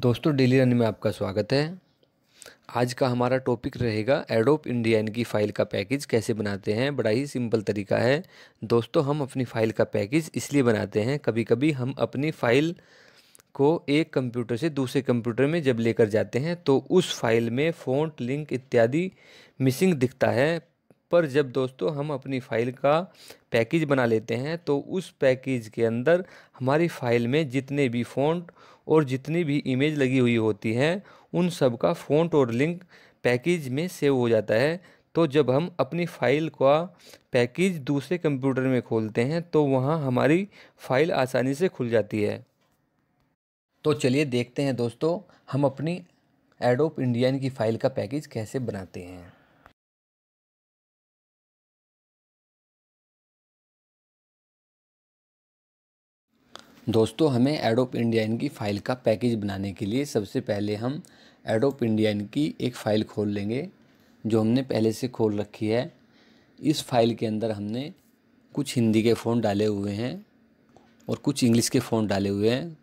दोस्तों daily run में आपका स्वागत है आज का हमारा टॉपिक रहेगा एडोप इंडिया इनकी फ़ाइल का पैकेज कैसे बनाते हैं बड़ा ही सिंपल तरीका है दोस्तों हम अपनी फ़ाइल का पैकेज इसलिए बनाते हैं कभी कभी हम अपनी फ़ाइल को एक कंप्यूटर से दूसरे कंप्यूटर में जब लेकर जाते हैं तो उस फाइल में फ़ॉन्ट लिंक इत्यादि मिसिंग दिखता है पर जब दोस्तों हम अपनी फ़ाइल का पैकेज बना लेते हैं तो उस पैकेज के अंदर हमारी फ़ाइल में जितने भी फ़ॉन्ट और जितनी भी इमेज लगी हुई होती हैं उन सब का फ़ॉन्ट और लिंक पैकेज में सेव हो जाता है तो जब हम अपनी फ़ाइल का पैकेज दूसरे कंप्यूटर में खोलते हैं तो वहाँ हमारी फ़ाइल आसानी से खुल जाती है तो चलिए देखते हैं दोस्तों हम अपनी एडोप इंडियन की फ़ाइल का पैकेज कैसे बनाते हैं दोस्तों हमें एडोप इंडिया की फ़ाइल का पैकेज बनाने के लिए सबसे पहले हम एडोप इंडिया की एक फ़ाइल खोल लेंगे जो हमने पहले से खोल रखी है इस फाइल के अंदर हमने कुछ हिंदी के फ़ोन डाले हुए हैं और कुछ इंग्लिश के फ़ोन डाले हुए हैं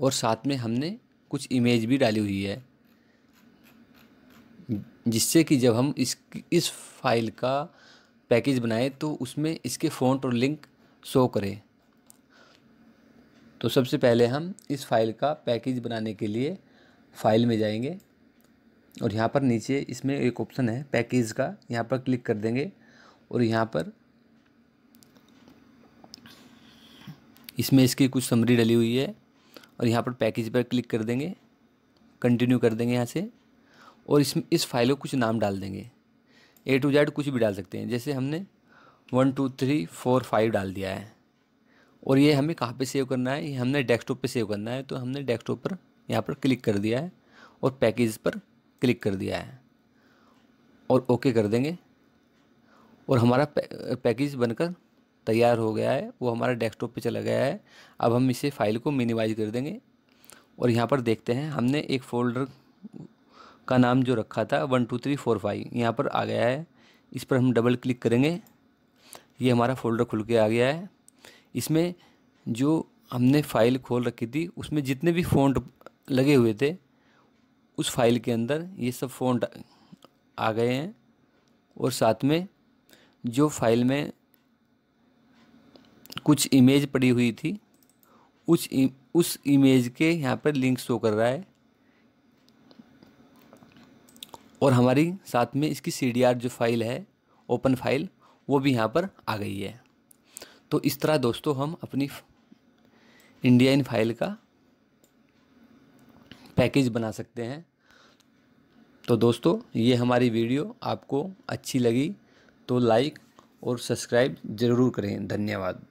और साथ में हमने कुछ इमेज भी डाली हुई है जिससे कि जब हम इस इस फाइल का पैकेज बनाएं तो उसमें इसके फ़ॉन्ट और लिंक शो करें तो सबसे पहले हम इस फाइल का पैकेज बनाने के लिए फाइल में जाएंगे और यहाँ पर नीचे इसमें एक ऑप्शन है पैकेज का यहाँ पर क्लिक कर देंगे और यहाँ पर इसमें इसकी कुछ समरी डली हुई है और यहाँ पर पैकेज पर क्लिक कर देंगे कंटिन्यू कर देंगे यहाँ से और इसमें इस फाइल को कुछ नाम डाल देंगे ए टू जेड कुछ भी डाल सकते हैं जैसे हमने one two three four five डाल दिया है और ये हमें कहाँ पे सेव करना है ये हमने डेस्कटॉप पे सेव करना है तो हमने डेस्कटॉप पर यहाँ पर क्लिक कर दिया है और पैकेज पर क्लिक कर दिया है और ओके कर देंगे और हमारा पैकेज बनकर तैयार हो गया है वो हमारा डेस्कटॉप पे चला गया है अब हम इसे फाइल को मिनिमाइज कर देंगे और यहाँ पर देखते हैं हमने एक फोल्डर का नाम जो रखा था one two three four five यहाँ पर आ गया है इस पर हम डबल क्लिक करेंगे ये हमारा फोल्डर खुल के आ गया है इसमें जो हमने फाइल खोल रखी थी उसमें जितने भी फ़ॉन्ट लगे हुए थे उस फाइल के अंदर ये सब फ़ॉन्ट आ गए हैं और साथ में जो फाइल में कुछ इमेज पड़ी हुई थी उस उस इमेज के यहाँ पर लिंक शो कर रहा है और हमारी साथ में इसकी सी जो फाइल है ओपन फाइल वो भी यहाँ पर आ गई है तो इस तरह दोस्तों हम अपनी इंडिया इन फाइल का पैकेज बना सकते हैं तो दोस्तों ये हमारी वीडियो आपको अच्छी लगी तो लाइक और सब्सक्राइब ज़रूर करें धन्यवाद